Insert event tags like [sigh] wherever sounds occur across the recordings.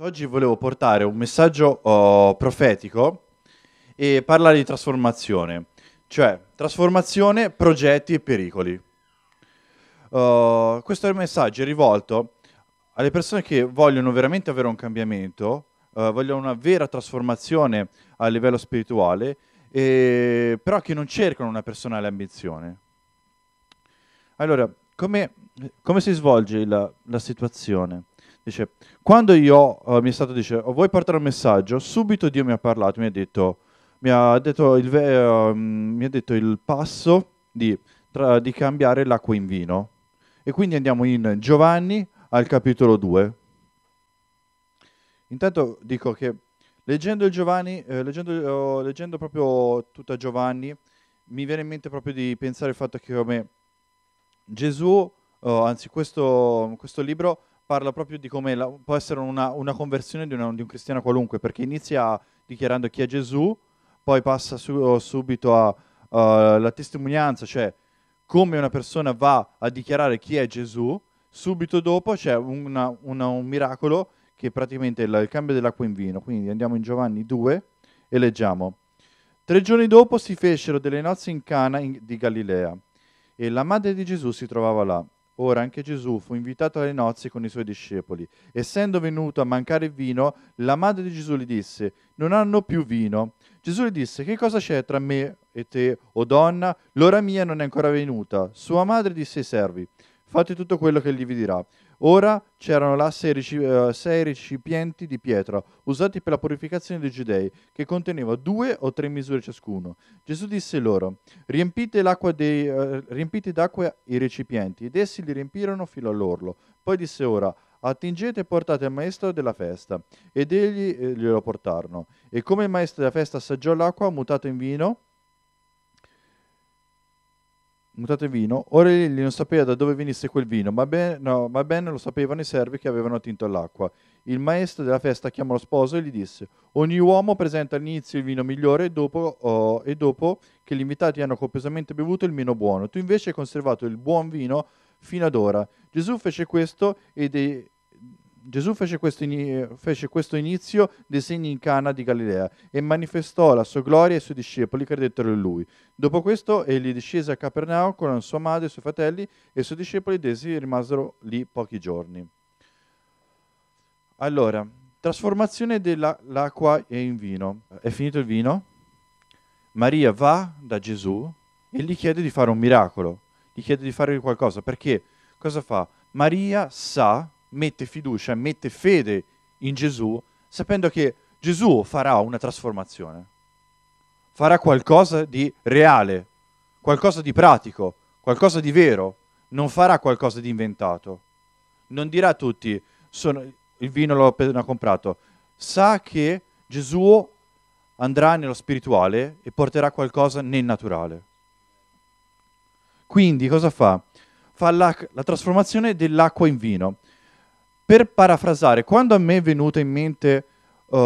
Oggi volevo portare un messaggio oh, profetico e parlare di trasformazione, cioè trasformazione, progetti e pericoli. Uh, questo messaggio è rivolto alle persone che vogliono veramente avere un cambiamento, uh, vogliono una vera trasformazione a livello spirituale, e, però che non cercano una personale ambizione. Allora, come, come si svolge la, la situazione? Dice, quando io, uh, mi è stato dice, oh, vuoi portare un messaggio? Subito Dio mi ha parlato, mi ha detto, mi ha detto il, ve- uh, mi ha detto il passo di, tra, di cambiare l'acqua in vino. E quindi andiamo in Giovanni al capitolo 2. Intanto dico che leggendo il Giovanni, eh, leggendo, eh, leggendo, proprio tutta Giovanni, mi viene in mente proprio di pensare al fatto che come Gesù, oh, anzi questo, questo libro, parla proprio di come la, può essere una, una conversione di, una, di, un cristiano qualunque, perché inizia dichiarando chi è Gesù, poi passa su, oh, subito alla uh, testimonianza, cioè come una persona va a dichiarare chi è Gesù, subito dopo c'è una, un miracolo che praticamente è il, il cambio dell'acqua in vino. Quindi andiamo in Giovanni 2 e leggiamo. Tre giorni dopo si fecero delle nozze in Cana in, di Galilea e la madre di Gesù si trovava là. Ora anche Gesù fu invitato alle nozze con i suoi discepoli. Essendo venuto a mancare il vino, la madre di Gesù gli disse, non hanno più vino. Gesù gli disse, che cosa c'è tra me e te, o donna? L'ora mia non è ancora venuta. Sua madre disse ai servi, fate tutto quello che gli vi dirà. Ora c'erano là sei, reci- eh, sei, recipienti di pietra, usati per la purificazione dei giudei, che conteneva due o tre misure ciascuno. Gesù disse loro, riempite, dei, uh, riempite d'acqua i recipienti, ed essi li riempirono fino all'orlo. Poi disse ora, attingete e portate al maestro della festa. Ed egli eh, glielo portarono. E come il maestro della festa assaggiò l'acqua, mutata in vino, mutate vino. Ora egli non sapeva da dove venisse quel vino, ma ben, no, ma ben, lo sapevano i servi che avevano attinto l'acqua. Il maestro della festa chiamò lo sposo e gli disse: Ogni uomo presenta all'inizio il vino migliore e dopo, oh, e dopo che gli invitati hanno copiosamente bevuto il meno buono. Tu invece hai conservato il buon vino fino ad ora. Gesù fece questo ed, Gesù fece questo, in, fece questo inizio dei segni in Cana di Galilea e manifestò la sua gloria ai suoi discepoli credettero in lui. Dopo questo egli discese a Capernaum con la sua madre, i suoi fratelli e i suoi discepoli desi rimasero lì pochi giorni. Allora, trasformazione dell'acqua in vino. È finito il vino? Maria va da Gesù e gli chiede di fare un miracolo, gli chiede di fare qualcosa, perché cosa fa? Maria sa mette fiducia, mette fede in Gesù, sapendo che Gesù farà una trasformazione, farà qualcosa di reale, qualcosa di pratico, qualcosa di vero, non farà qualcosa di inventato. Non dirà a tutti, sono, il vino l'ho appena comprato, sa che Gesù andrà nello spirituale e porterà qualcosa nel naturale. Quindi cosa fa? Fa la, la trasformazione dell'acqua in vino per parafrasare, quando a me è venuta in mente uh,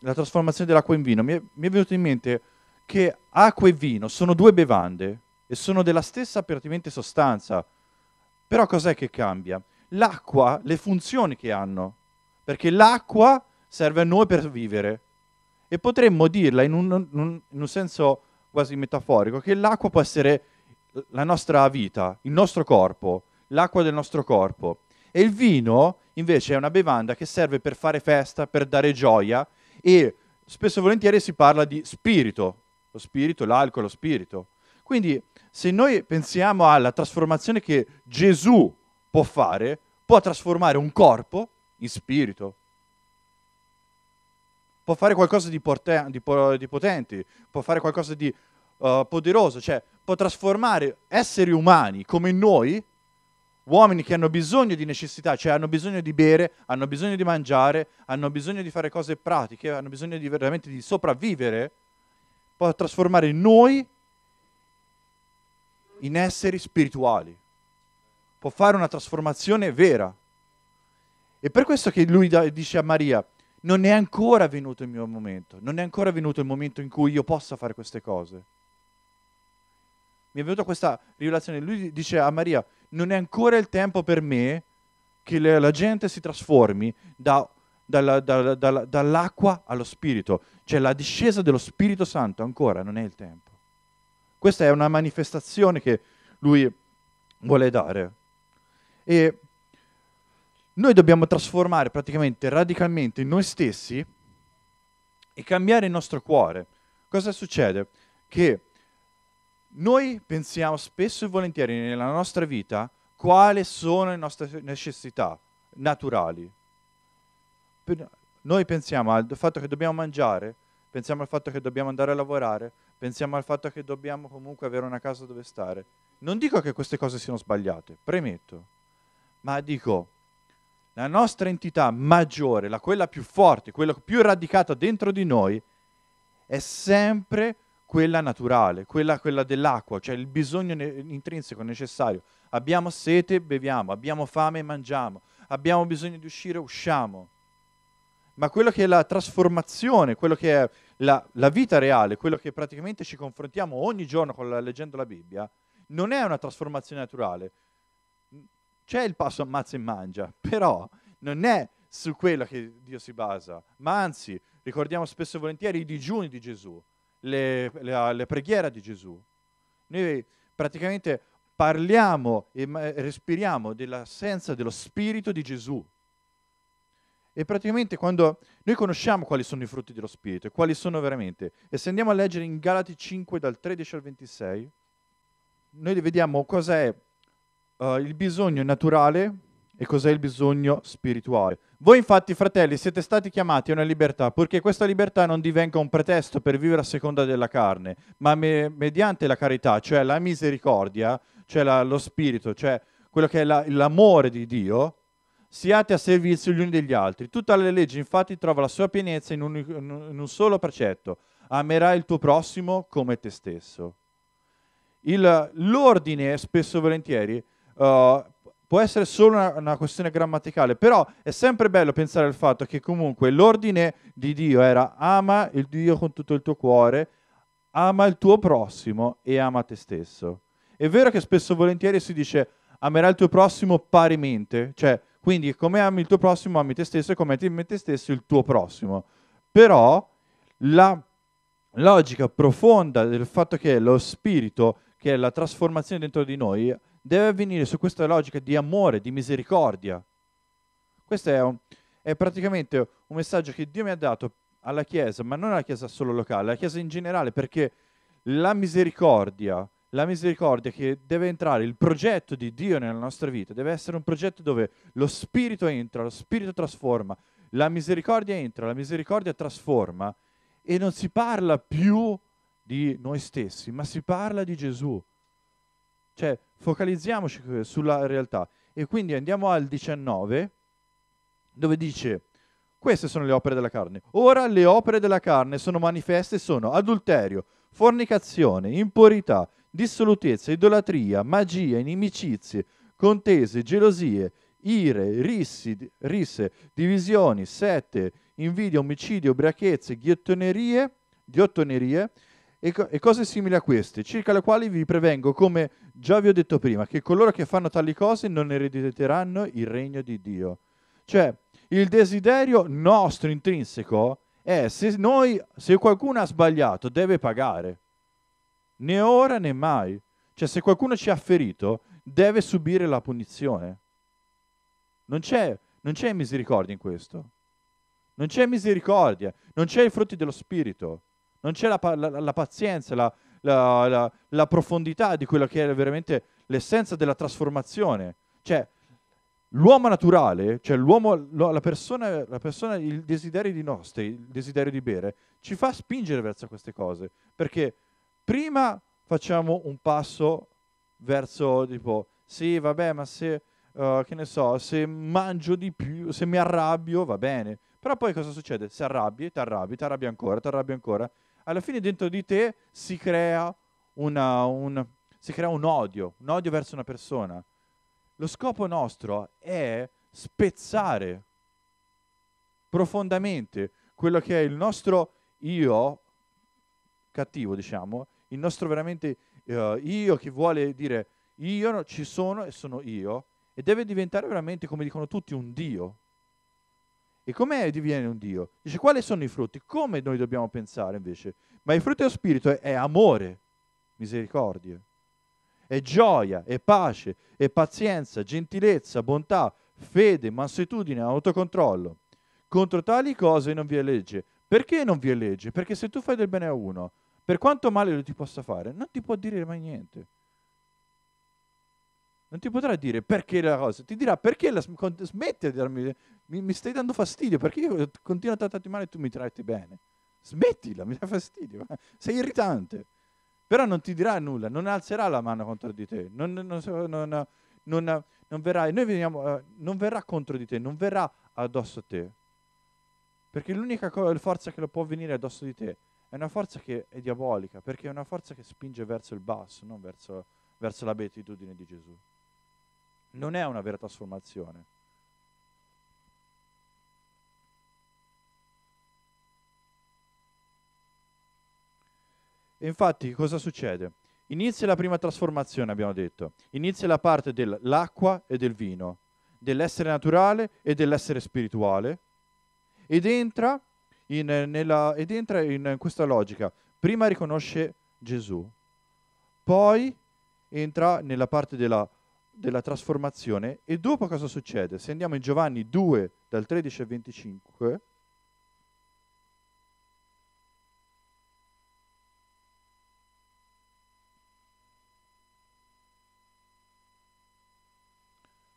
la trasformazione dell'acqua in vino, mi è, mi è venuto in mente che acqua e vino sono due bevande e sono della stessa apparentemente sostanza. Però cos'è che cambia? L'acqua, le funzioni che hanno, perché l'acqua serve a noi per vivere e potremmo dirla in un, un, in un senso quasi metaforico, che l'acqua può essere la nostra vita, il nostro corpo, l'acqua del nostro corpo. E il vino invece è una bevanda che serve per fare festa, per dare gioia e spesso e volentieri si parla di spirito, lo spirito, l'alcol, lo spirito. Quindi se noi pensiamo alla trasformazione che Gesù può fare, può trasformare un corpo in spirito. Può fare qualcosa di, porten- di, po- di potente, può fare qualcosa di uh, poderoso, cioè può trasformare esseri umani come noi uomini che hanno bisogno di necessità, cioè hanno bisogno di bere, hanno bisogno di mangiare, hanno bisogno di fare cose pratiche, hanno bisogno di, veramente di sopravvivere, può trasformare noi in esseri spirituali, può fare una trasformazione vera. E per questo che lui dice a Maria, non è ancora venuto il mio momento, non è ancora venuto il momento in cui io possa fare queste cose mi è venuta questa rivelazione. Lui dice a Maria, non è ancora il tempo per me che le, la gente si trasformi da, dalla, dalla, dalla, dall'acqua allo Spirito. Cioè la discesa dello Spirito Santo ancora non è il tempo. Questa è una manifestazione che lui vuole dare. E noi dobbiamo trasformare praticamente radicalmente noi stessi e cambiare il nostro cuore. Cosa succede? Che noi pensiamo spesso e volentieri nella nostra vita quali sono le nostre necessità naturali. Noi pensiamo al fatto che dobbiamo mangiare, pensiamo al fatto che dobbiamo andare a lavorare, pensiamo al fatto che dobbiamo comunque avere una casa dove stare. Non dico che queste cose siano sbagliate, premetto, ma dico la nostra entità maggiore, la quella più forte, quella più radicata dentro di noi, è sempre quella naturale, quella, quella dell'acqua, cioè il bisogno ne- intrinseco necessario. Abbiamo sete, beviamo, abbiamo fame, mangiamo, abbiamo bisogno di uscire, usciamo. Ma quello che è la trasformazione, quello che è la, la vita reale, quello che praticamente ci confrontiamo ogni giorno la, leggendo la Bibbia, non è una trasformazione naturale. C'è il passo ammazza e mangia, [laughs] però non è su quello che Dio si basa, ma anzi ricordiamo spesso e volentieri i digiuni di Gesù le, la, la preghiera di Gesù. Noi praticamente parliamo e respiriamo dell'assenza dello Spirito di Gesù. E praticamente quando noi conosciamo quali sono i frutti dello Spirito e quali sono veramente, e se andiamo a leggere in Galati 5 dal 13 al 26, noi vediamo cos'è uh, il bisogno naturale e cos'è il bisogno spirituale. Voi infatti, fratelli, siete stati chiamati a una libertà, purché questa libertà non divenga un pretesto per vivere a seconda della carne, ma me- mediante la carità, cioè la misericordia, cioè la- lo spirito, cioè quello che è la- l'amore di Dio, siate a servizio gli uni degli altri. Tutta la legge infatti trova la sua pienezza in un, in un solo precetto, amerai il tuo prossimo come te stesso. Il, l'ordine, spesso e volentieri, uh, può essere solo una, una, questione grammaticale, però è sempre bello pensare al fatto che comunque l'ordine di Dio era ama il Dio con tutto il tuo cuore, ama il tuo prossimo e ama te stesso. È vero che spesso e volentieri si dice amerai il tuo prossimo parimente, cioè quindi come ami il tuo prossimo ami te stesso e come ti ami te stesso il tuo prossimo. Però la logica profonda del fatto che lo spirito, che è la trasformazione dentro di noi, deve avvenire su questa logica di amore, di misericordia. Questo è, un, è praticamente un messaggio che Dio mi ha dato alla Chiesa, ma non alla Chiesa solo locale, alla Chiesa in generale, perché la misericordia, la misericordia che deve entrare, il progetto di Dio nella nostra vita, deve essere un progetto dove lo Spirito entra, lo Spirito trasforma, la misericordia entra, la misericordia trasforma e non si parla più di noi stessi, ma si parla di Gesù. Cioè, focalizziamoci sulla realtà. E quindi andiamo al 19, dove dice, queste sono le opere della carne. Ora le opere della carne sono manifeste, sono adulterio, fornicazione, impurità, dissolutezza, idolatria, magia, inimicizie, contese, gelosie, ire, rissi, risse, divisioni, sette, invidia, omicidio, ubriachezze, ghiottonerie, ghiottonerie e, co- e cose simili a queste, circa le quali vi prevengo come Già vi ho detto prima che coloro che fanno tali cose non erediteranno il regno di Dio. Cioè, il desiderio nostro intrinseco è se, noi, se qualcuno ha sbagliato deve pagare. Né ora né mai. Cioè, se qualcuno ci ha ferito deve subire la punizione. Non c'è, non c'è misericordia in questo. Non c'è misericordia, non c'è i frutti dello Spirito, non c'è la, la, la pazienza, la, la, la, la profondità di quello che è veramente l'essenza della trasformazione. Cioè, l'uomo naturale, cioè l'uomo, la persona, la persona, il desiderio di nostri, il desiderio di bere, ci fa spingere verso queste cose. Perché prima facciamo un passo verso tipo, sì, vabbè, ma se, uh, che ne so, se mangio di più, se mi arrabbio, va bene. Però poi cosa succede? Se arrabbi, ti arrabbi, ti arrabbi ancora, ti arrabbi ancora alla fine dentro di te si crea, una, un, si crea un odio, un odio verso una persona. Lo scopo nostro è spezzare profondamente quello che è il nostro io cattivo, diciamo, il nostro veramente uh, io che vuole dire io ci sono e sono io, e deve diventare veramente, come dicono tutti, un Dio. E come diviene un Dio? Dice quali sono i frutti? Come noi dobbiamo pensare invece? Ma il frutto dello Spirito è, è amore, misericordia, è gioia, è pace, è pazienza, gentilezza, bontà, fede, mansuetudine, autocontrollo. Contro tali cose non vi è legge. Perché non vi è legge? Perché se tu fai del bene a uno, per quanto male lo ti possa fare, non ti può dire mai niente non ti potrà dire perché la cosa, ti dirà perché la smetti di darmi, mi, mi, stai dando fastidio, perché io continuo a trattarti male e tu mi tratti bene. Smettila, mi dà fastidio, [laughs] sei irritante. Però non ti dirà nulla, non alzerà la mano contro di te, non, non, non, non verrà, veniamo, eh, verrà contro di te, non verrà addosso a te. Perché l'unica co- forza che lo può venire addosso di te è una forza che è diabolica, perché è una forza che spinge verso il basso, non verso, verso la beatitudine di Gesù non è una vera trasformazione. E infatti cosa succede? Inizia la prima trasformazione, abbiamo detto. Inizia la parte dell'acqua e del vino, dell'essere naturale e dell'essere spirituale, ed entra in, nella, ed entra in questa logica. Prima riconosce Gesù, poi entra nella parte della della trasformazione e dopo cosa succede? Se andiamo in Giovanni 2 dal 13 al 25,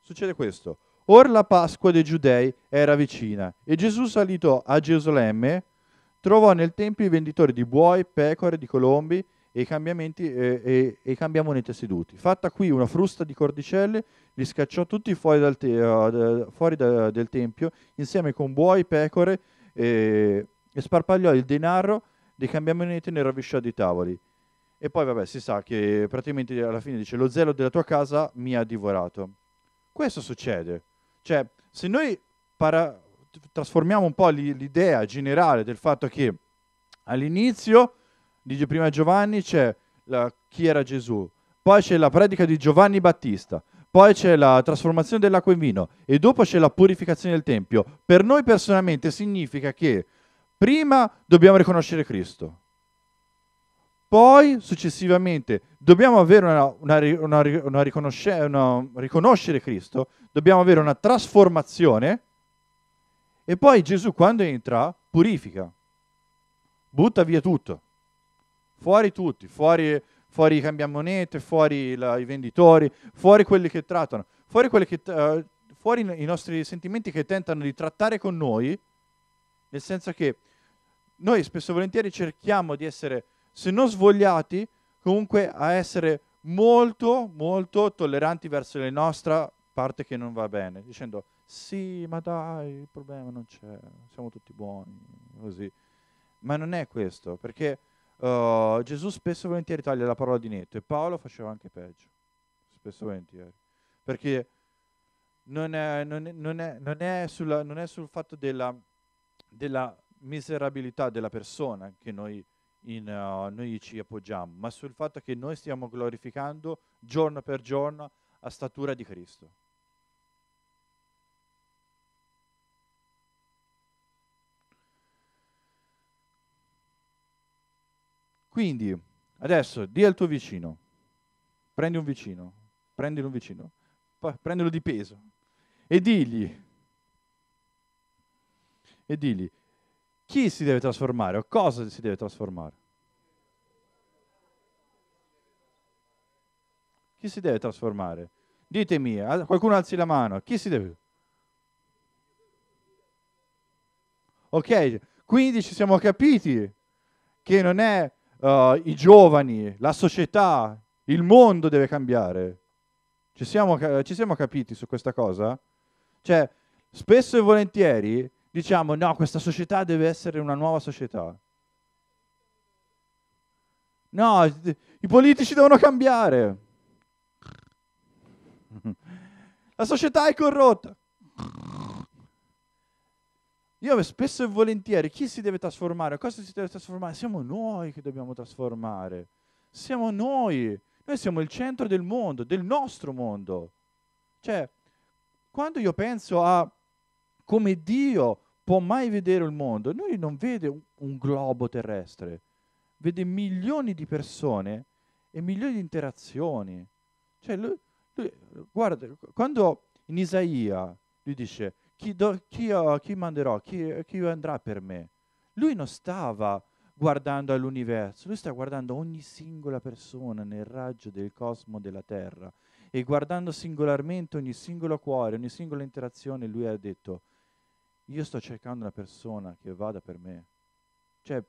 succede questo. Or la Pasqua dei Giudei era vicina e Gesù salito a Gerusalemme, trovò nel tempio i venditori di buoi, pecore, di colombi e i, cambiamenti, eh, e, e i cambiamenti seduti. Fatta qui una frusta di cordicelle, li scacciò tutti fuori, dal te, uh, fuori da, del tempio, insieme con buoi, pecore, eh, e sparpagliò il denaro dei cambiamonete nel rovesciò dei tavoli. E poi, vabbè, si sa che praticamente alla fine dice: Lo zelo della tua casa mi ha divorato. Questo succede. Cioè, se noi para- trasformiamo un po' l'idea generale del fatto che all'inizio Dice prima Giovanni c'è la, chi era Gesù, poi c'è la predica di Giovanni Battista, poi c'è la trasformazione dell'acqua in vino e dopo c'è la purificazione del Tempio. Per noi personalmente significa che prima dobbiamo riconoscere Cristo, poi successivamente dobbiamo una, una, una, riconosce, riconoscere Cristo, dobbiamo avere una trasformazione e poi Gesù quando entra purifica, butta via tutto fuori tutti, fuori, fuori i cambiamonete, fuori la, i venditori, fuori quelli che trattano, fuori, quelli che, uh, fuori i nostri sentimenti che tentano di trattare con noi, nel senso che noi spesso e volentieri cerchiamo di essere, se non svogliati, comunque a essere molto, molto tolleranti verso la nostra parte che non va bene, dicendo sì, ma dai, il problema non c'è, siamo tutti buoni, così. Ma non è questo, perché Uh, Gesù spesso e volentieri taglia la parola di netto e Paolo faceva anche peggio, spesso e volentieri, perché non è, non è, non è, non è sul fatto della, della, miserabilità della persona che noi, in, uh, noi ci appoggiamo, ma sul fatto che noi stiamo glorificando giorno per giorno a statura di Cristo. Quindi, adesso di al tuo vicino, prendi un vicino, prendilo un vicino, prendilo di peso e digli, e digli chi si deve trasformare o cosa si deve trasformare. Chi si deve trasformare? Ditemi, qualcuno alzi la mano, chi si deve? Ok, quindi ci siamo capiti che non è uh, i giovani, la società, il mondo deve cambiare. Ci siamo, ci siamo capiti su questa cosa? Cioè, spesso e volentieri diciamo no, questa società deve essere una nuova società. No, i politici devono cambiare. [laughs] La società è corrotta. Io spesso e volentieri, chi si deve trasformare? Cosa si deve trasformare? Siamo noi che dobbiamo trasformare. Siamo noi. Noi siamo il centro del mondo, del nostro mondo. Cioè, quando io penso a come Dio può mai vedere il mondo, lui non vede un, globo terrestre, vede milioni di persone e milioni di interazioni. Cioè, lui, lui, guarda, quando in Isaia lui dice, chi, do, chi, ho, chi manderò, chi, chi andrà per me. Lui non stava guardando all'universo, lui stava guardando ogni singola persona nel raggio del cosmo della Terra e guardando singolarmente ogni singolo cuore, ogni singola interazione, lui ha detto, io sto cercando una persona che vada per me. Cioè,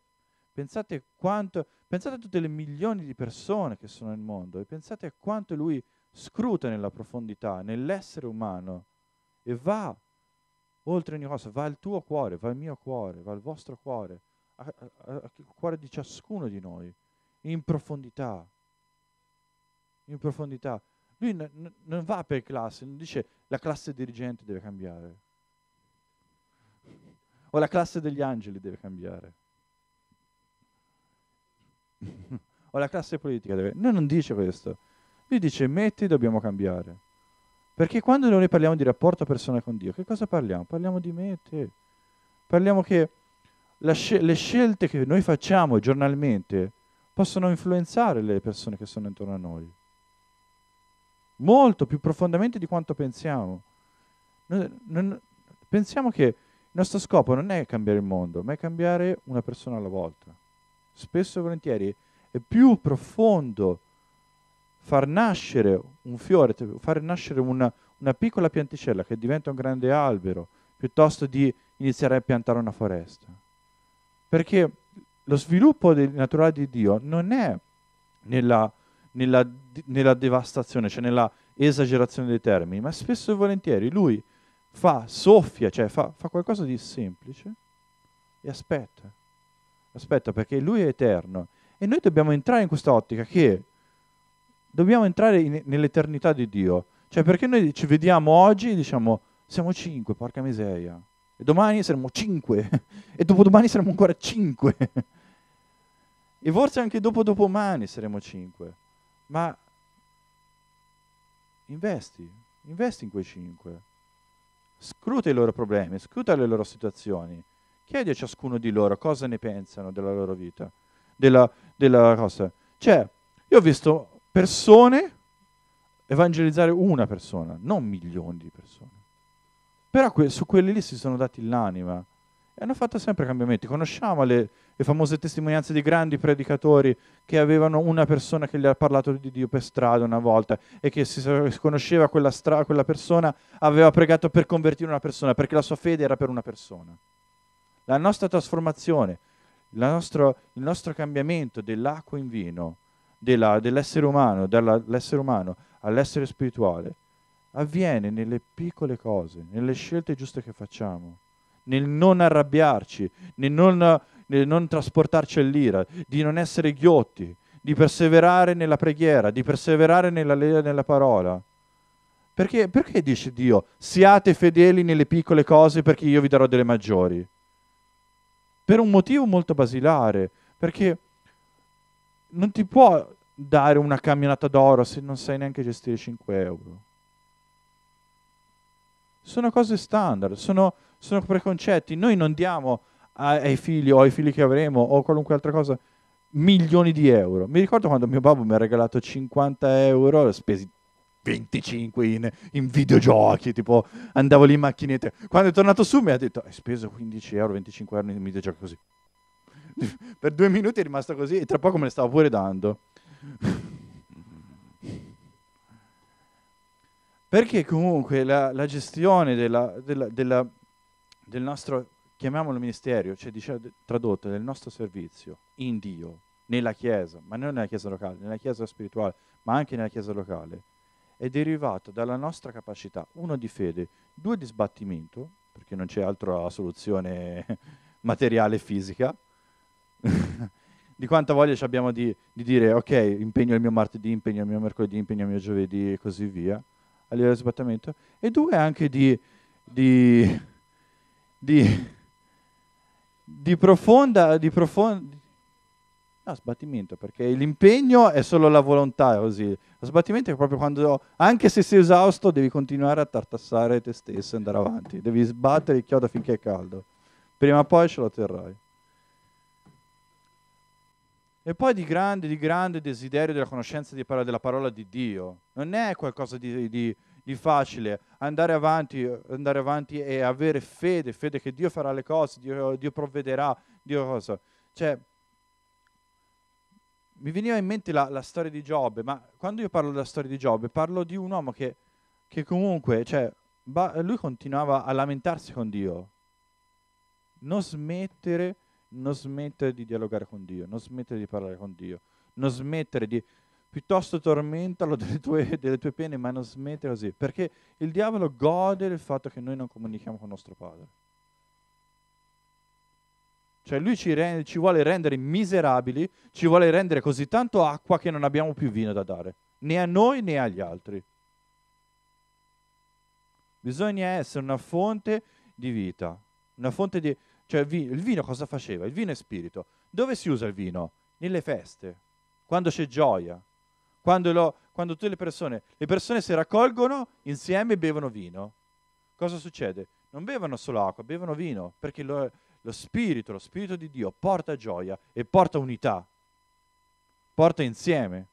pensate, quanto, pensate a tutte le milioni di persone che sono nel mondo e pensate a quanto lui scruta nella profondità, nell'essere umano e va oltre ogni cosa, va al tuo cuore, va al mio cuore, va al vostro cuore, al cuore di ciascuno di noi, in profondità. In profondità. Lui n- non va per classe, non dice la classe dirigente deve cambiare, o la classe degli angeli deve cambiare, [laughs] o la classe politica deve... No, non dice questo. Lui dice metti, dobbiamo cambiare. Perché quando noi parliamo di rapporto persona con Dio, che cosa parliamo? Parliamo di me e te. Parliamo che scel- le scelte che noi facciamo giornalmente possono influenzare le persone che sono intorno a noi. Molto più profondamente di quanto pensiamo. Noi, non, pensiamo che il nostro scopo non è cambiare il mondo, ma è cambiare una persona alla volta. Spesso e volentieri è più profondo far nascere un fiore, far nascere una, una piccola pianticella che diventa un grande albero, piuttosto di iniziare a piantare una foresta. Perché lo sviluppo del, naturale di Dio non è nella, nella, nella devastazione, cioè nella esagerazione dei termini, ma spesso e volentieri lui fa, soffia, cioè fa, fa qualcosa di semplice e aspetta. Aspetta perché lui è eterno. E noi dobbiamo entrare in questa ottica che dobbiamo entrare in, nell'eternità di Dio. Cioè perché noi ci vediamo oggi e diciamo siamo cinque, porca miseria. E domani saremo cinque. [laughs] e dopodomani saremo ancora cinque. [laughs] e forse anche dopo dopodomani saremo cinque. Ma investi, investi in quei cinque. Scruta i loro problemi, scruta le loro situazioni. Chiedi a ciascuno di loro cosa ne pensano della loro vita, della, della cosa. Cioè, io ho visto persone, evangelizzare una persona, non milioni di persone. Però que- su quelli lì si sono dati l'anima e hanno fatto sempre cambiamenti. Conosciamo le, le famose testimonianze di grandi predicatori che avevano una persona che gli ha parlato di Dio per strada una volta e che si conosceva quella, strada, quella persona, aveva pregato per convertire una persona, perché la sua fede era per una persona. La nostra trasformazione, nostro, il nostro cambiamento dell'acqua in vino dell'essere umano, dall'essere umano all'essere spirituale, avviene nelle piccole cose, nelle scelte giuste che facciamo, nel non arrabbiarci, nel non, nel non trasportarci all'ira, di non essere ghiotti, di perseverare nella preghiera, di perseverare nella, nella parola. Perché, perché dice Dio, siate fedeli nelle piccole cose perché io vi darò delle maggiori? Per un motivo molto basilare, perché non ti può dare una camionata d'oro se non sai neanche gestire 5 euro. Sono cose standard, sono, sono preconcetti. Noi non diamo ai figli o ai figli che avremo o qualunque altra cosa milioni di euro. Mi ricordo quando mio babbo mi ha regalato 50 euro, spesi 25 in, in, videogiochi, tipo andavo lì in macchinette. Quando è tornato su mi ha detto hai speso 15 euro, 25 euro in videogiochi così per due minuti è rimasto così e tra poco me ne stavo pure dando. Perché comunque la, la gestione della, della, della, del nostro, chiamiamolo ministero, cioè diciamo, tradotto, del nostro servizio in Dio, nella Chiesa, ma non nella Chiesa locale, nella Chiesa spirituale, ma anche nella Chiesa locale, è derivato dalla nostra capacità, uno, di fede, due, di sbattimento, perché non c'è altra soluzione [laughs] materiale e fisica, [laughs] di quanta voglia abbiamo di, di, dire ok, impegno il mio martedì, impegno il mio mercoledì, impegno il mio giovedì e così via, a livello di sbattimento, e due anche di, di, di profonda, di profonda, no, sbattimento, perché l'impegno è solo la volontà, così. Lo sbattimento è proprio quando, anche se sei esausto, devi continuare a tartassare te stesso e andare avanti, devi sbattere il chiodo finché è caldo, prima o poi ce lo terrai. E poi di grande, di grande desiderio della conoscenza di parola, della parola di Dio. Non è qualcosa di, di, di facile andare avanti, andare avanti, e avere fede, fede che Dio farà le cose, Dio, Dio provvederà, Dio cosa. Cioè, mi veniva in mente la, la, storia di Giobbe, ma quando io parlo della storia di Giobbe parlo di un uomo che, che comunque, cioè, ba- lui continuava a lamentarsi con Dio, non smettere non smettere di dialogare con Dio, non smettere di parlare con Dio, non smettere di... piuttosto tormentarlo [laughs] delle tue, delle tue pene, ma non smettere così, perché il diavolo gode del fatto che noi non comunichiamo con nostro Padre. Cioè lui ci, rende, ci vuole rendere miserabili, ci vuole rendere così tanto acqua che non abbiamo più vino da dare, né a noi né agli altri. Bisogna essere una fonte di vita, una fonte di, cioè il vino, cosa faceva? Il vino è spirito. Dove si usa il vino? Nelle feste, quando c'è gioia, quando, lo, quando tutte le persone, le persone si raccolgono insieme e bevono vino. Cosa succede? Non bevono solo acqua, bevono vino, perché lo, lo spirito, lo spirito di Dio porta gioia e porta unità, porta insieme.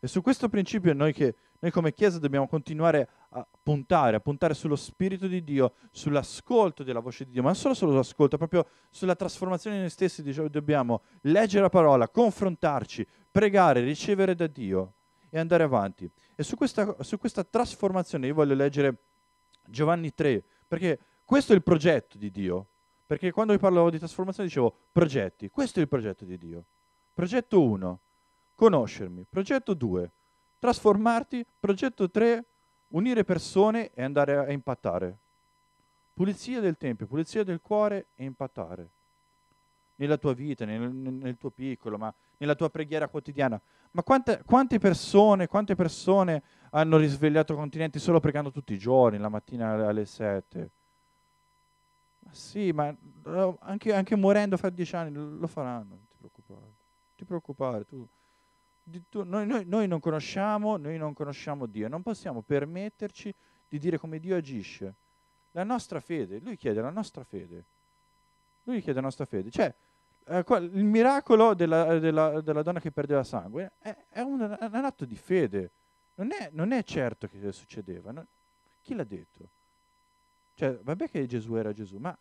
E su questo principio noi, che, noi come Chiesa dobbiamo continuare a puntare, a puntare sullo Spirito di Dio, sull'ascolto della voce di Dio, ma non solo sull'ascolto, proprio sulla trasformazione di noi stessi. Diciamo, dobbiamo leggere la parola, confrontarci, pregare, ricevere da Dio e andare avanti. E su questa, su questa trasformazione io voglio leggere Giovanni 3, perché questo è il progetto di Dio. Perché quando vi parlavo di trasformazione dicevo progetti, questo è il progetto di Dio. Progetto 1, conoscermi. Progetto 2, trasformarti. Progetto 3, Unire persone e andare a impattare. Pulizia del tempio, pulizia del cuore e impattare. Nella tua vita, nel, nel tuo piccolo, ma nella tua preghiera quotidiana. Ma quante, quante, persone, quante persone hanno risvegliato continenti solo pregando tutti i giorni, la mattina alle sette? Ma sì, ma anche, anche morendo fra dieci anni lo faranno, non ti preoccupare. Non ti preoccupare, tu noi, noi, noi, non noi non conosciamo Dio, non possiamo permetterci di dire come Dio agisce. La nostra fede, lui chiede la nostra fede. Lui chiede la nostra fede. Cioè, eh, il miracolo della, della, della, donna che perdeva sangue è, è, un, è un, atto di fede. Non è, non è certo che succedeva. Non, chi l'ha detto? Cioè, vabbè che Gesù era Gesù, ma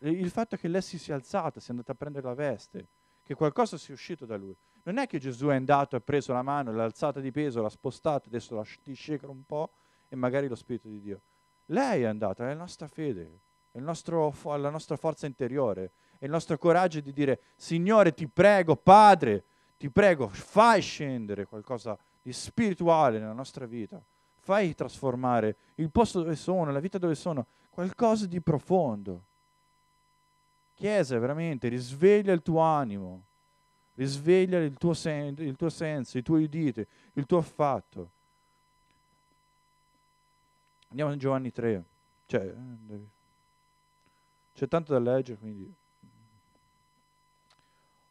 il fatto che lei si sia alzata, sia andata a prendere la veste, che qualcosa sia uscito da lui, non è che Gesù è andato, e ha preso la mano, l'ha alzata di peso, l'ha spostata, adesso la ti shaker un po' e magari lo Spirito di Dio. Lei è andata, è la nostra fede, è nostro, la nostra forza interiore, è il nostro coraggio di dire, Signore, ti prego, Padre, ti prego, fai scendere qualcosa di spirituale nella nostra vita. Fai trasformare il posto dove sono, la vita dove sono, qualcosa di profondo. Chiesa, veramente, risveglia il tuo animo risveglia il tuo, sen- il tuo senso, i tuoi uditi, il tuo affatto. Andiamo in Giovanni 3. Cioè, eh, c'è tanto da leggere, quindi...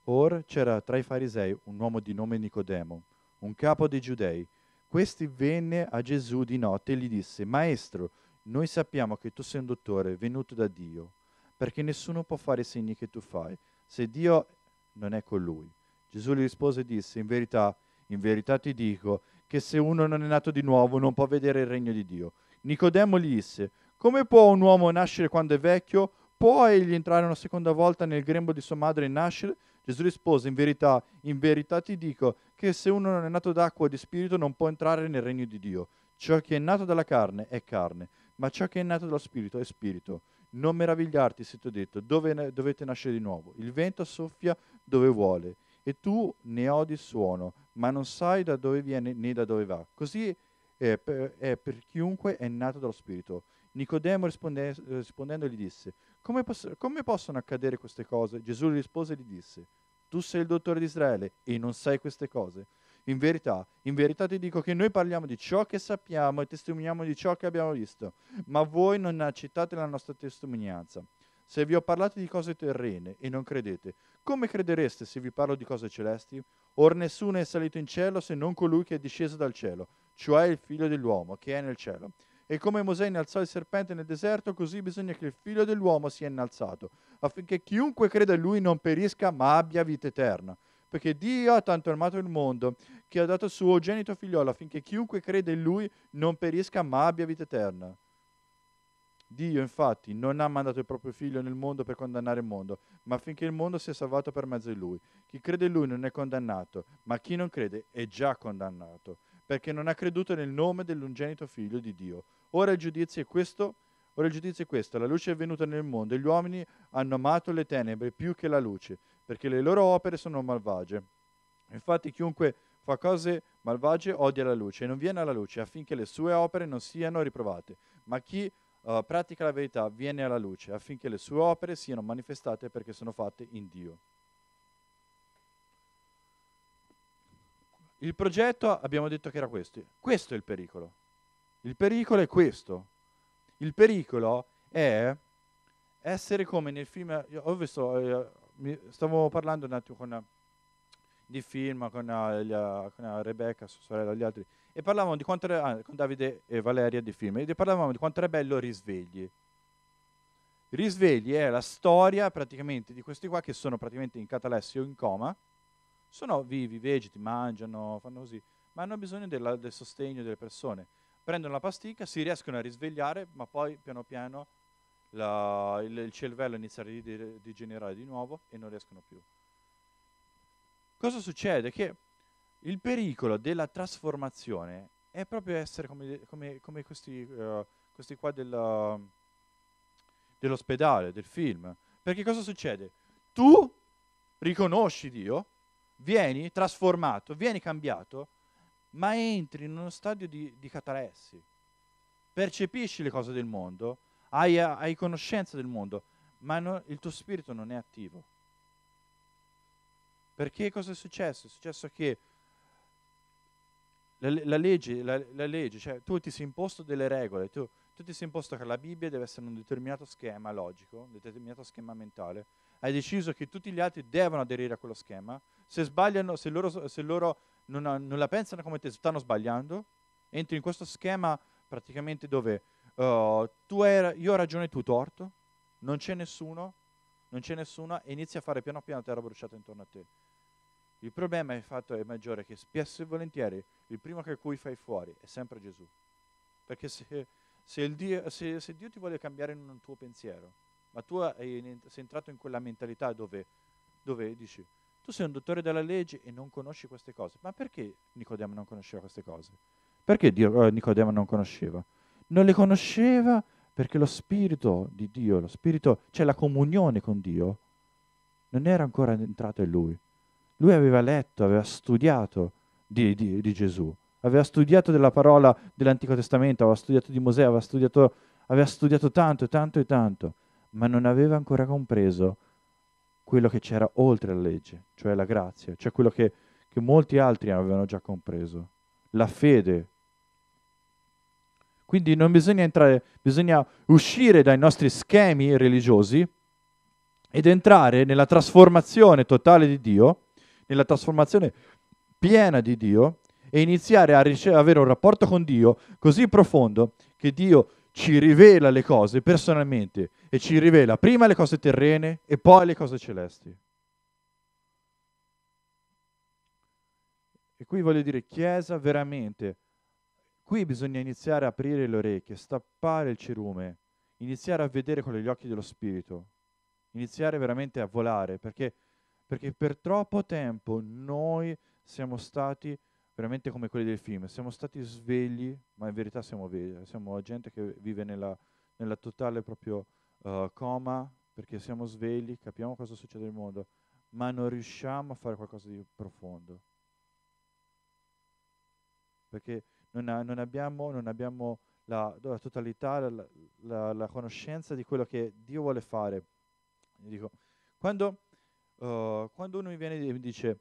Or c'era tra i farisei un uomo di nome Nicodemo, un capo dei giudei. Questi venne a Gesù di notte e gli disse, Maestro, noi sappiamo che tu sei un dottore venuto da Dio, perché nessuno può fare i segni che tu fai, se Dio non è colui. Gesù gli rispose e disse, in verità, in verità ti dico, che se uno non è nato di nuovo non può vedere il regno di Dio. Nicodemo gli disse, come può un uomo nascere quando è vecchio? Può egli entrare una seconda volta nel grembo di sua madre e nascere? Gesù rispose, in verità, in verità ti dico che se uno non è nato d'acqua e di spirito non può entrare nel regno di Dio. Ciò che è nato dalla carne è carne, ma ciò che è nato dallo spirito è spirito. Non meravigliarti se ti ho detto, dove dovete nascere di nuovo. Il vento soffia dove vuole e tu ne odi il suono, ma non sai da dove viene né da dove va. Così è per, è per chiunque è nato dallo Spirito. Nicodemo risponde, rispondendo gli disse, come, poss- come possono accadere queste cose? Gesù rispose e gli disse, tu sei il dottore di Israele e non sai queste cose in verità, in verità ti dico che noi parliamo di ciò che sappiamo e testimoniamo di ciò che abbiamo visto, ma voi non accettate la nostra testimonianza. Se vi ho parlato di cose terrene e non credete, come credereste se vi parlo di cose celesti? Or nessuno è salito in cielo se non colui che è disceso dal cielo, cioè il figlio dell'uomo che è nel cielo. E come Mosè innalzò il serpente nel deserto, così bisogna che il figlio dell'uomo sia innalzato, affinché chiunque creda in lui non perisca ma abbia vita eterna perché Dio ha tanto amato il mondo che ha dato suo genito figliolo affinché chiunque crede in lui non perisca ma abbia vita eterna. Dio infatti non ha mandato il proprio figlio nel mondo per condannare il mondo, ma affinché il mondo sia salvato per mezzo di lui. Chi crede in lui non è condannato, ma chi non crede è già condannato, perché non ha creduto nel nome dell'ungenito figlio di Dio. Ora il giudizio è questo, ora il giudizio è questo, la luce è venuta nel mondo e gli uomini hanno amato le tenebre più che la luce, perché le loro opere sono malvagie. Infatti chiunque fa cose malvagie odia la luce e non viene alla luce affinché le sue opere non siano riprovate, ma chi uh, pratica la verità viene alla luce affinché le sue opere siano manifestate perché sono fatte in Dio. Il progetto abbiamo detto che era questo. Questo è il pericolo. Il pericolo è questo. Il pericolo è essere come nel film, ho visto, eh, stavo parlando un attimo con, di film con, uh, con eh, Rebecca, sua sorella e gli altri, e parlavamo di quanto era, ah, con Davide e Valeria di film, e parlavamo di quanto era bello Risvegli. Risvegli è la storia praticamente di questi qua che sono praticamente in catalessi o in coma, sono vivi, vegeti, mangiano, fanno così, ma hanno bisogno della, del sostegno delle persone. Prendono la pasticca, si riescono a risvegliare, ma poi piano piano la, il, il, cervello inizia a degenerare di nuovo e non riescono più. Cosa succede? Che il pericolo della trasformazione è proprio essere come, come, come questi, uh, questi, qua della, dell'ospedale, del film. Perché cosa succede? Tu riconosci Dio, vieni trasformato, vieni cambiato, ma entri in uno stadio di, di catalessi, percepisci le cose del mondo, hai, hai conoscenza del mondo, ma no, il tuo spirito non è attivo. Perché cosa è successo? È successo che la, la legge, la, la legge cioè, tu ti sei imposto delle regole, tu, tu ti sei imposto che la Bibbia deve essere un determinato schema logico, un determinato schema mentale, hai deciso che tutti gli altri devono aderire a quello schema, se sbagliano, se loro, se loro non, non, la pensano come te, stanno sbagliando, entri in questo schema praticamente dove oh, hai, io ho ragione, tu torto, non c'è nessuno, non c'è nessuno, e inizi a fare piano piano terra bruciata intorno a te. Il problema è fatto è maggiore che spesso e volentieri il primo che cui fai fuori è sempre Gesù. Perché se, se, Dio, se, se Dio, ti vuole cambiare in un tuo pensiero, ma tu hai, sei entrato in quella mentalità dove, dove dici, tu sei un dottore della legge e non conosci queste cose. Ma perché Nicodemo non conosceva queste cose? Perché Dio, eh, Nicodemo non conosceva? non le conosceva perché lo Spirito di Dio, lo Spirito, cioè la comunione con Dio, non era ancora entrato in lui. Lui aveva letto, aveva studiato di, di, di Gesù, aveva studiato della parola dell'Antico Testamento, aveva studiato di Mosè, aveva studiato, aveva studiato tanto, tanto e tanto, ma non aveva ancora compreso quello che c'era oltre la legge, cioè la grazia, cioè quello che, che molti altri avevano già compreso, la fede quindi non bisogna entrare, bisogna uscire dai nostri schemi religiosi ed entrare nella trasformazione totale di Dio, nella trasformazione piena di Dio e iniziare a ricevere, avere un rapporto con Dio così profondo che Dio ci rivela le cose personalmente e ci rivela prima le cose terrene e poi le cose celesti. E qui voglio dire, Chiesa veramente Qui bisogna iniziare a aprire le orecchie, stappare il cerume, iniziare a vedere con gli occhi dello spirito, iniziare veramente a volare, perché, perché per troppo tempo noi siamo stati veramente come quelli del film, siamo stati svegli, ma in verità siamo vegli, siamo gente che vive nella, nella totale proprio uh, coma, perché siamo svegli, capiamo cosa succede nel mondo, ma non riusciamo a fare qualcosa di profondo. Perché non, ha, non abbiamo, non abbiamo la, la, totalità, la, la, la, conoscenza di quello che Dio vuole fare. Dico, quando, uh, quando uno mi viene e mi dice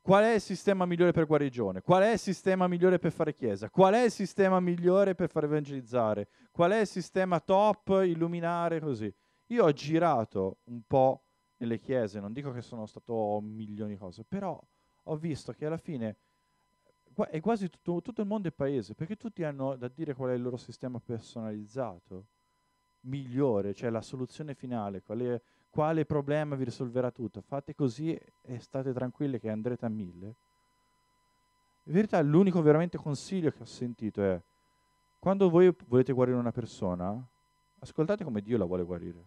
qual è il sistema migliore per guarigione, qual è il sistema migliore per fare chiesa, qual è il sistema migliore per far evangelizzare, qual è il sistema top, illuminare, così. Io ho girato un po' nelle chiese, non dico che sono stato milioni di cose, però ho visto che alla fine qua è quasi tutto, tutto, il mondo è paese, perché tutti hanno da dire qual è il loro sistema personalizzato migliore, cioè la soluzione finale, quale, quale problema vi risolverà tutto. Fate così e state tranquilli che andrete a mille. In verità l'unico veramente consiglio che ho sentito è quando voi volete guarire una persona, ascoltate come Dio la vuole guarire.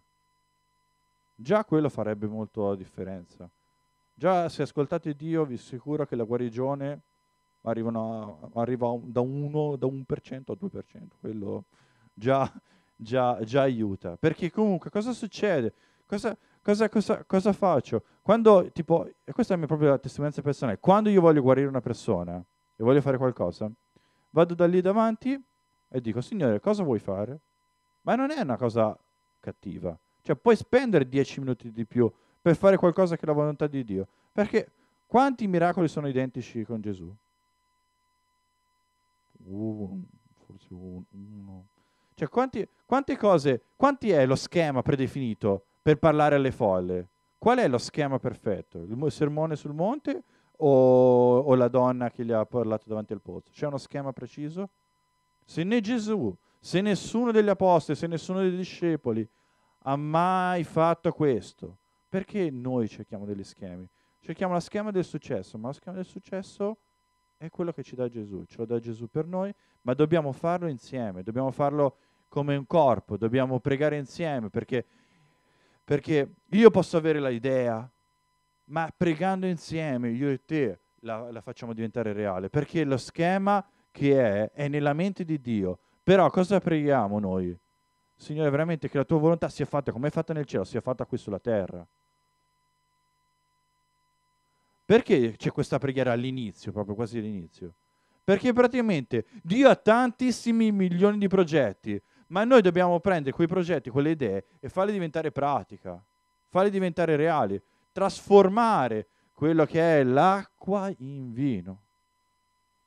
Già quello farebbe molto la differenza. Già se ascoltate Dio vi assicuro che la guarigione arrivano a, arriva da, uno, da 1% a 2%, quello già, già, già, aiuta. Perché comunque cosa succede? Cosa, cosa, cosa, cosa faccio? Quando, tipo, e questa è la mia propria testimonianza personale, quando io voglio guarire una persona e voglio fare qualcosa, vado da lì davanti e dico, signore, cosa vuoi fare? Ma non è una cosa cattiva. Cioè, puoi spendere 10 minuti di più per fare qualcosa che è la volontà di Dio. Perché quanti miracoli sono identici con Gesù? 1, forse 1, 1. Cioè, quanti, quante cose, quanti è lo schema predefinito per parlare alle folle? Qual è lo schema perfetto? Il sermone sul monte o, o la donna che gli ha parlato davanti al pozzo? C'è uno schema preciso? Se né Gesù, se nessuno degli apostoli, se nessuno dei discepoli ha mai fatto questo, perché noi cerchiamo degli schemi? Cerchiamo la schema del successo, ma la schema del successo è quello che ci dà Gesù, ce lo dà Gesù per noi, ma dobbiamo farlo insieme, dobbiamo farlo come un corpo, dobbiamo pregare insieme perché, perché io posso avere l'idea, ma pregando insieme io e te la, la facciamo diventare reale, perché lo schema che è è nella mente di Dio, però cosa preghiamo noi? Signore, veramente che la tua volontà sia fatta come è fatta nel cielo, sia fatta qui sulla terra. Perché c'è questa preghiera all'inizio, proprio quasi all'inizio? Perché praticamente Dio ha tantissimi milioni di progetti, ma noi dobbiamo prendere quei progetti, quelle idee e farle diventare pratica, farle diventare reali, trasformare quello che è l'acqua in vino,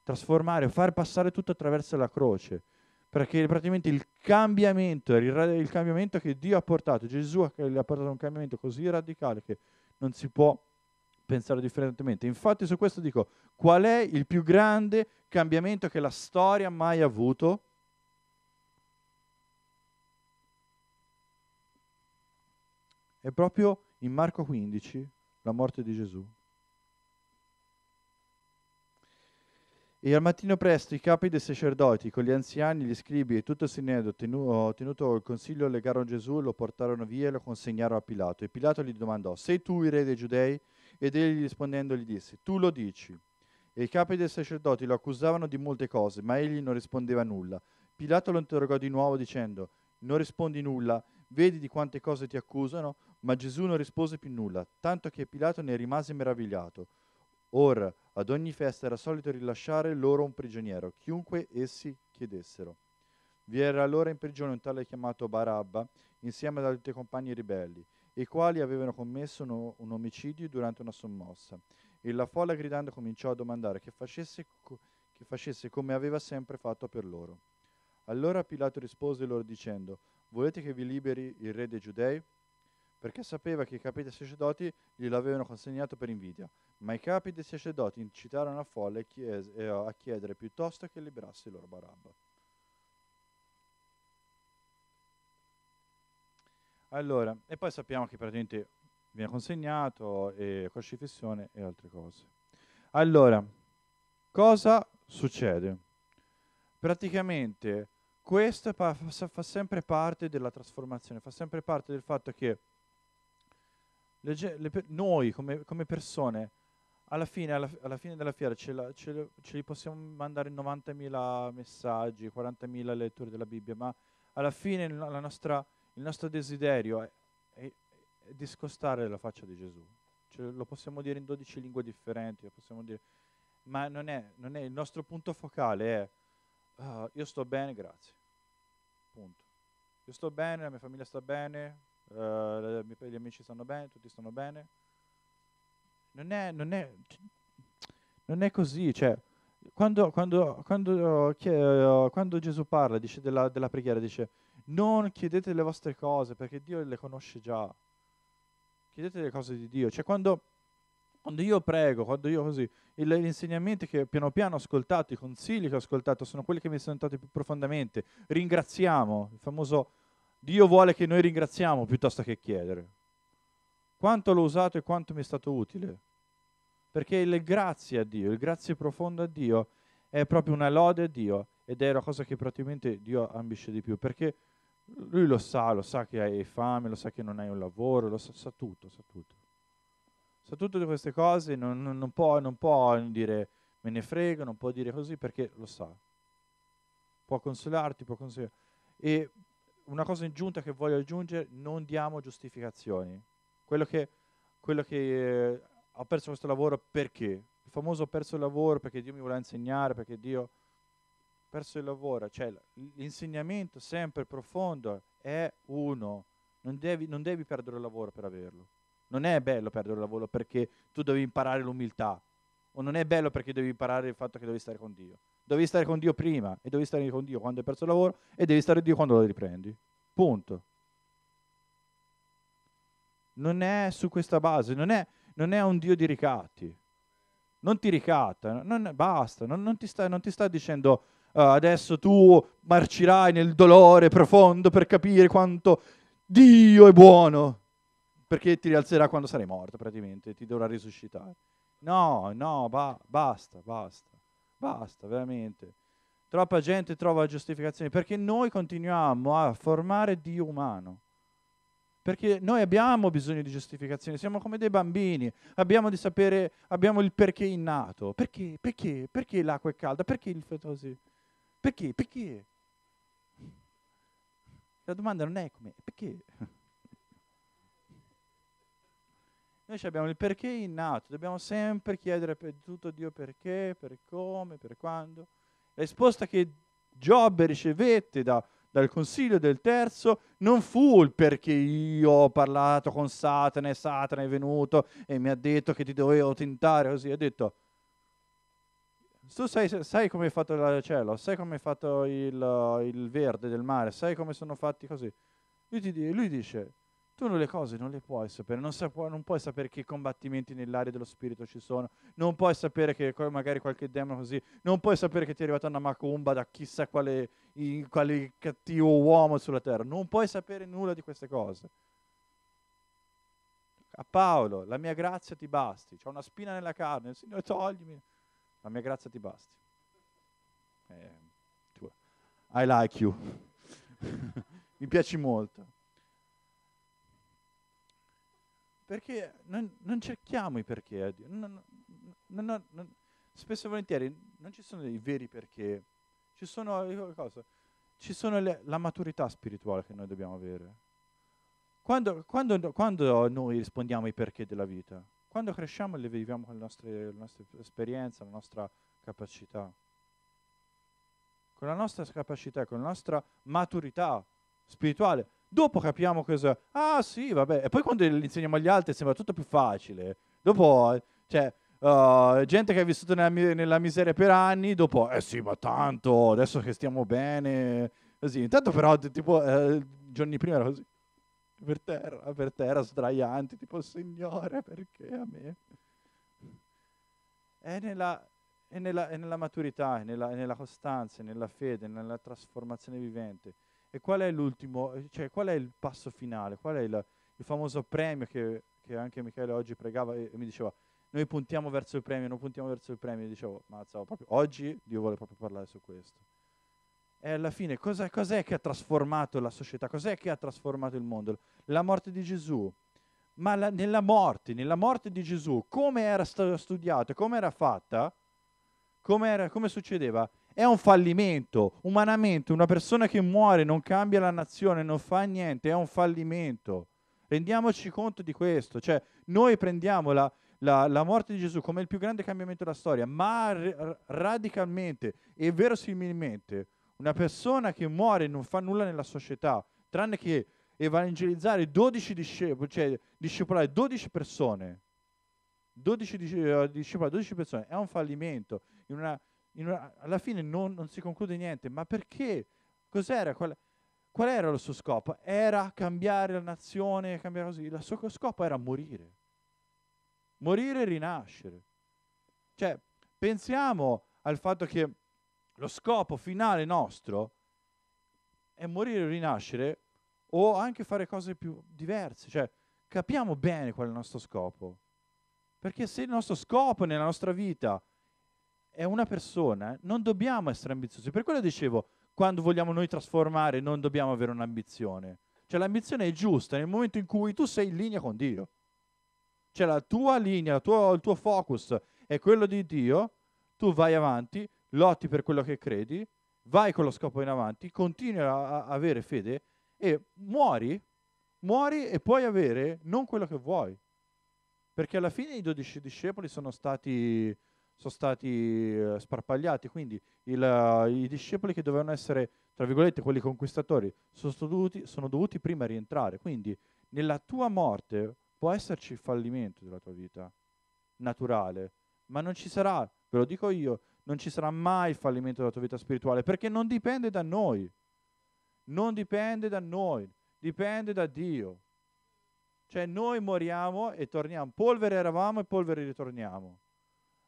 trasformare, far passare tutto attraverso la croce, perché praticamente il cambiamento, il, il cambiamento che Dio ha portato, Gesù ha portato un cambiamento così radicale che non si può pensare differentemente. Infatti su questo dico, qual è il più grande cambiamento che la storia ha mai avuto? È proprio in Marco 15 la morte di Gesù. E al mattino presto i capi dei sacerdoti, con gli anziani, gli scribi e tutto il sinedo tenuto, tenuto il consiglio, legarono Gesù, lo portarono via e lo consegnarono a Pilato. E Pilato gli domandò, sei tu il re dei giudei? Ed egli rispondendo gli disse, tu lo dici. E i capi dei sacerdoti lo accusavano di molte cose, ma egli non rispondeva nulla. Pilato lo interrogò di nuovo dicendo, non rispondi nulla, vedi di quante cose ti accusano, ma Gesù non rispose più nulla, tanto che Pilato ne rimase meravigliato. Ora, ad ogni festa era solito rilasciare loro un prigioniero, chiunque essi chiedessero. Vi era allora in prigione un tale chiamato Barabba, insieme ad altri compagni ribelli i quali avevano commesso un, un omicidio durante una sommossa. E la folla gridando cominciò a domandare che facesse, co- che facesse come aveva sempre fatto per loro. Allora Pilato rispose loro dicendo, volete che vi liberi il re dei giudei? Perché sapeva che i capi dei sacerdoti gliel'avevano consegnato per invidia, ma i capi dei sacerdoti incitarono la folla a chiedere piuttosto che liberasse loro Barabba. Allora, e poi sappiamo che praticamente viene consegnato, e crocifissione e altre cose. Allora, cosa succede? Praticamente questo fa, fa sempre parte della trasformazione, fa sempre parte del fatto che le, le, noi come, come, persone alla fine, alla, alla fine della fiera ce, la, ce, ce, li possiamo mandare 90.000 messaggi, 40.000 letture della Bibbia, ma alla fine la nostra il nostro desiderio è, è, è discostare la faccia di Gesù. Cioè, lo possiamo dire in 12 lingue differenti, dire, ma non è, non è, il nostro punto focale è uh, io sto bene, grazie. Punto. Io sto bene, la mia famiglia sta bene, uh, gli amici stanno bene, tutti stanno bene. Non è, non è, non è così, cioè, quando, quando, quando, eh, quando, Gesù parla dice della, della preghiera, dice non chiedete le vostre cose perché Dio le conosce già. Chiedete le cose di Dio. Cioè quando, quando io prego, quando io così, il, gli insegnamenti che piano piano ho ascoltato, i consigli che ho ascoltato sono quelli che mi sono entrati più profondamente. Ringraziamo, il famoso Dio vuole che noi ringraziamo piuttosto che chiedere. Quanto l'ho usato e quanto mi è stato utile. Perché il grazie a Dio, il grazie profondo a Dio è proprio una lode a Dio ed è la cosa che praticamente Dio ambisce di più, perché lui lo sa, lo sa che hai fame, lo sa che non hai un lavoro, lo sa, sa tutto, sa tutto. Sa tutto di queste cose, non, non, non, può, non può dire me ne frego, non può dire così perché lo sa. Può consolarti, può consigliarti. E una cosa ingiunta che voglio aggiungere, non diamo giustificazioni. Quello che, quello che eh, ho perso questo lavoro perché? Il famoso ho perso il lavoro perché Dio mi voleva insegnare, perché Dio perso il lavoro, cioè l'insegnamento sempre profondo è uno, non devi, non devi perdere il lavoro per averlo. Non è bello perdere il lavoro perché tu devi imparare l'umiltà, o non è bello perché devi imparare il fatto che devi stare con Dio. Devi stare con Dio prima e devi stare con Dio quando hai perso il lavoro e devi stare con Dio quando lo riprendi. Punto. Non è su questa base, non è, non è un Dio di ricatti. Non ti ricatta, non, basta, non, non, ti sta, non ti sta dicendo uh, adesso tu marcirai nel dolore profondo per capire quanto Dio è buono, perché ti rialzerà quando sarai morto praticamente, ti dovrà risuscitare. No, no, ba- basta, basta, basta, veramente. Troppa gente trova giustificazioni perché noi continuiamo a formare Dio umano. Perché noi abbiamo bisogno di giustificazione, siamo come dei bambini, abbiamo di sapere, abbiamo il perché innato. Perché, perché, perché l'acqua è calda? Perché il fetosi? così? Perché? Perché? La domanda non è come, perché? Noi abbiamo il perché innato, dobbiamo sempre chiedere per tutto a Dio perché, per come, per quando. La risposta che Giobbe ricevette da, dal consiglio del terzo non fu il perché io ho parlato con Satana e Satana è venuto e mi ha detto che ti dovevo tentare così, ha detto tu sai, sai come è fatto il cielo, sai come è fatto il, il, verde del mare, sai come sono fatti così. Lui, ti, lui dice, tu le cose non le puoi sapere, non, sapu- non puoi sapere che combattimenti nell'aria dello spirito ci sono, non puoi sapere che magari qualche demone così, non puoi sapere che ti è arrivata una macumba da chissà quale, in, quale cattivo uomo sulla terra, non puoi sapere nulla di queste cose. A Paolo, la mia grazia ti basti, c'è una spina nella carne, il Signore toglimi. La mia grazia ti basti. Eh, tua. I like you. [laughs] Mi piaci molto. Perché non, non cerchiamo i perché a eh, Dio. Non, non, spesso e volentieri non ci sono i veri perché. Ci sono, eh, cosa? Ci sono le, la maturità spirituale che noi dobbiamo avere. Quando, quando, quando noi rispondiamo ai perché della vita? Quando cresciamo le viviamo con le nostre, le nostre esperienze, la nostra capacità. Con la nostra capacità, con la nostra maturità spirituale. Dopo capiamo cosa... Ah sì, vabbè. E poi quando le insegniamo agli altri sembra tutto più facile. Dopo, cioè, Uh, gente che ha vissuto nella, nella, miseria per anni, dopo, eh sì, ma tanto, adesso che stiamo bene, così. Intanto però, tipo, eh, giorni prima era così per terra, per terra, sdraianti, tipo Signore, perché a me? È nella, è nella, è nella maturità, è nella, è nella, costanza, è nella fede, è nella trasformazione vivente. E qual è l'ultimo, cioè qual è il passo finale? Qual è il, il famoso premio che, che, anche Michele oggi pregava e, e, mi diceva, noi puntiamo verso il premio, non puntiamo verso il premio. E dicevo, ma proprio oggi Dio vuole proprio parlare su questo e alla fine cos'è, cos'è che ha trasformato la società? Cos'è che ha trasformato il mondo? La morte di Gesù. Ma la, nella morte, nella morte di Gesù, come era stata studiata, come era fatta, come, era, come succedeva? È un fallimento. Umanamente una persona che muore, non cambia la nazione, non fa niente, è un fallimento. Rendiamoci conto di questo, cioè noi prendiamo la, la, la, morte di Gesù come il più grande cambiamento della storia, ma r- radicalmente e verosimilmente una persona che muore non fa nulla nella società, tranne che evangelizzare 12 discepoli, cioè discepolare 12 persone. 12 discepoli, 12 persone, è un fallimento. In una, in una, alla fine non, non, si conclude niente, ma perché? Cos'era? Qual, qual era il suo scopo? Era cambiare la nazione, cambiare così. Il suo scopo era morire. Morire e rinascere. Cioè, pensiamo al fatto che lo scopo finale nostro è morire o rinascere o anche fare cose più diverse. Cioè, capiamo bene qual è il nostro scopo. Perché se il nostro scopo nella nostra vita è una persona, non dobbiamo essere ambiziosi. Per quello dicevo, quando vogliamo noi trasformare, non dobbiamo avere un'ambizione. Cioè l'ambizione è giusta nel momento in cui tu sei in linea con Dio. Cioè la tua linea, la tua, il tuo focus è quello di Dio, tu vai avanti, lotti per quello che credi, vai con lo scopo in avanti, continua a, avere fede e muori, muori e puoi avere non quello che vuoi. Perché alla fine i dodici discepoli sono stati, sono stati uh, sparpagliati, quindi il, uh, i discepoli che dovevano essere, tra virgolette, quelli conquistatori, sono dovuti, sono dovuti prima rientrare. Quindi nella tua morte può esserci il fallimento della tua vita naturale, ma non ci sarà, ve lo dico io, non ci sarà mai fallimento della tua vita spirituale, perché non dipende da noi, non dipende da noi, dipende da Dio. Cioè noi moriamo e torniamo, polvere eravamo e polvere ritorniamo,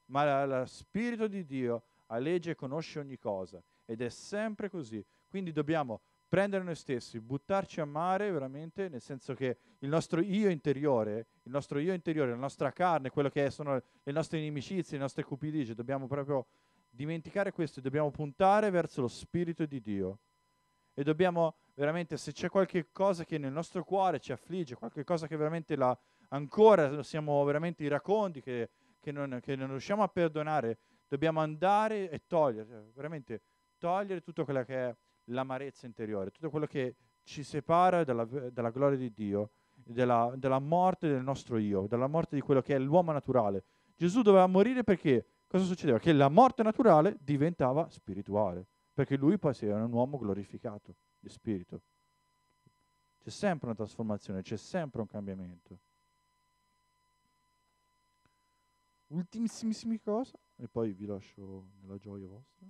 ma lo Spirito di Dio ha legge e conosce ogni cosa ed è sempre così. Quindi dobbiamo prendere noi stessi, buttarci a mare veramente, nel senso che il nostro io interiore, il nostro io interiore, la nostra carne, quello che è, sono le nostre inimicizie, le nostre cupidigie, dobbiamo proprio dimenticare questo dobbiamo puntare verso lo Spirito di Dio. E dobbiamo veramente, se c'è qualche cosa che nel nostro cuore ci affligge, qualche cosa che veramente la, ancora siamo veramente iracondi, che, che, non, che non riusciamo a perdonare, dobbiamo andare e togliere, cioè, veramente togliere tutto quello che è l'amarezza interiore, tutto quello che ci separa dalla, dalla gloria di Dio, dalla, dalla morte del nostro io, dalla morte di quello che è l'uomo naturale. Gesù doveva morire perché? cosa succedeva? Che la morte naturale diventava spirituale, perché lui poi si era un uomo glorificato di spirito. C'è sempre una trasformazione, c'è sempre un cambiamento. Ultimissima cosa, e poi vi lascio nella gioia vostra.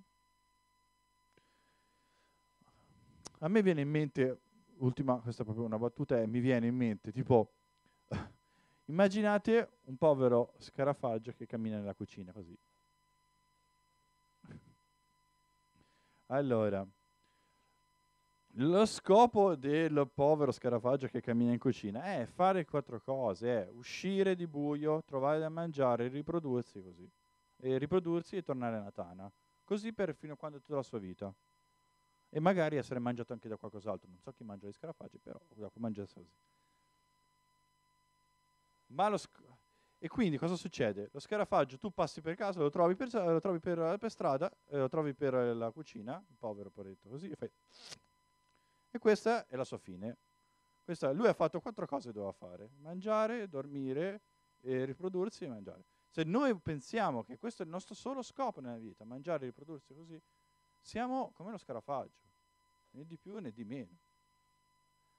A me viene in mente, ultima, questa è proprio una battuta, è, eh, mi viene in mente, tipo, [laughs] immaginate un povero scarafaggio che cammina nella cucina così, Allora, lo scopo del povero scarafaggio che cammina in cucina è fare quattro cose, è uscire di buio, trovare da mangiare, riprodursi così, e riprodursi e tornare alla tana, così per fino a quando tutta la sua vita. E magari essere mangiato anche da qualcos'altro, non so chi mangia gli scarafaggi, però mangiarsi così. Ma lo sc- e quindi cosa succede? Lo scarafaggio tu passi per casa, lo trovi per, lo trovi per, per strada, eh, lo trovi per eh, la cucina, un povero poretto così, e fai... E questa è la sua fine. Questa, lui ha fatto quattro cose che doveva fare, mangiare, dormire, eh, riprodursi e mangiare. Se noi pensiamo che questo è il nostro solo scopo nella vita, mangiare, e riprodursi così, siamo come lo scarafaggio, né di più né di meno.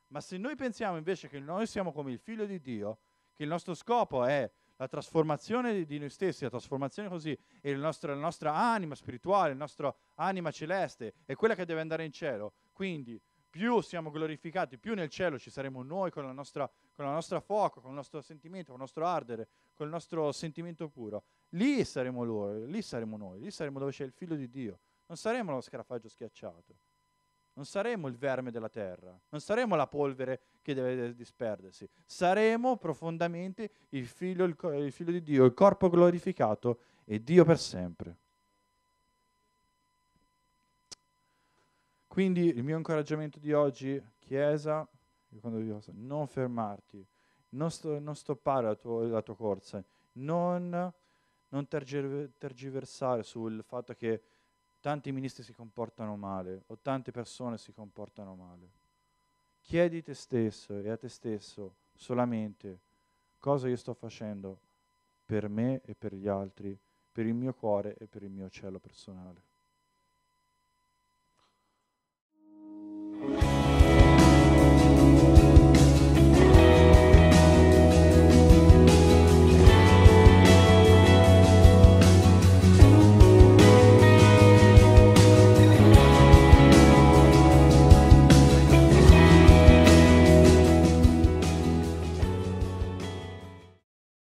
Ma se noi pensiamo invece che noi siamo come il figlio di Dio, che il nostro scopo è la trasformazione di noi stessi, la trasformazione così, e nostro, la nostra anima spirituale, la nostra anima celeste, è quella che deve andare in cielo. Quindi più siamo glorificati, più nel cielo ci saremo noi con la nostra, con la nostra fuoco, con il nostro sentimento, con il nostro ardere, con il nostro sentimento puro. Lì saremo loro, lì saremo noi, lì saremo dove c'è il figlio di Dio. Non saremo lo scarafaggio schiacciato. Non saremo il verme della terra, non saremo la polvere che deve disperdersi, saremo profondamente il figlio, il, il figlio di Dio, il corpo glorificato e Dio per sempre. Quindi il mio incoraggiamento di oggi, Chiesa, non fermarti, non, sto, non stoppare la tua, la tua corsa, non, non tergiversare sul fatto che tanti ministri si comportano male o tante persone si comportano male. Chiedi te stesso e a te stesso solamente cosa io sto facendo per me e per gli altri, per il mio cuore e per il mio cielo personale.